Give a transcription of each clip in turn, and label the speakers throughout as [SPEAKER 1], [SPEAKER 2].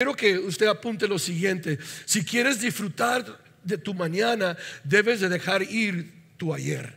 [SPEAKER 1] Quiero que usted apunte lo siguiente. Si quieres disfrutar de tu mañana, debes de dejar ir tu ayer.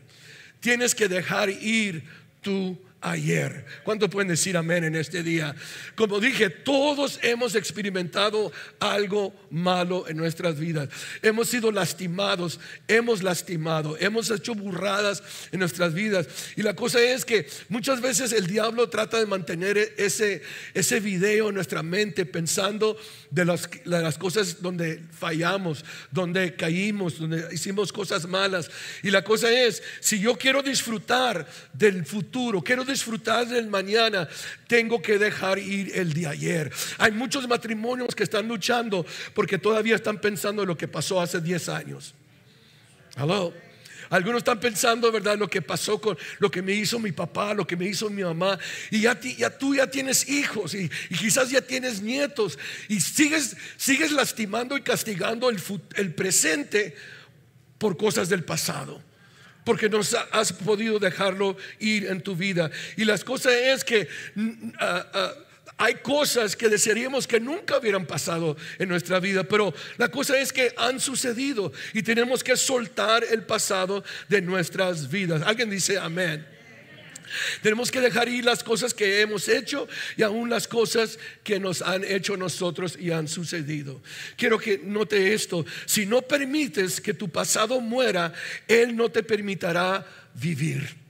[SPEAKER 1] Tienes que dejar ir tu ayer. ¿Cuánto pueden decir amén en este día? Como dije, todos hemos experimentado algo malo en nuestras vidas. Hemos sido lastimados, hemos lastimado, hemos hecho burradas en nuestras vidas. Y la cosa es que muchas veces el diablo trata de mantener ese, ese video en nuestra mente pensando de las, las cosas donde fallamos, donde caímos, donde hicimos cosas malas. Y la cosa es, si yo quiero disfrutar del futuro, quiero disfrutar del mañana, tengo que dejar ir el de ayer. Hay muchos matrimonios que están luchando porque todavía están pensando en lo que pasó hace 10 años. Algunos están pensando, ¿verdad?, lo que pasó con lo que me hizo mi papá, lo que me hizo mi mamá. Y ya, tú ya tienes hijos y, quizás ya tienes nietos. Y sigues, sigues lastimando y castigando el presente por cosas del pasado porque nos has podido dejarlo ir en tu vida. Y las cosas es que hay cosas que desearíamos que nunca hubieran pasado en nuestra vida, pero la cosa es que han sucedido y tenemos que soltar el pasado de nuestras vidas. Alguien dice amén. Tenemos que dejar ir las cosas que hemos hecho y aún las cosas que nos han hecho nosotros y han sucedido. Quiero que note esto. Si no permites que tu pasado muera, Él no te permitirá vivir.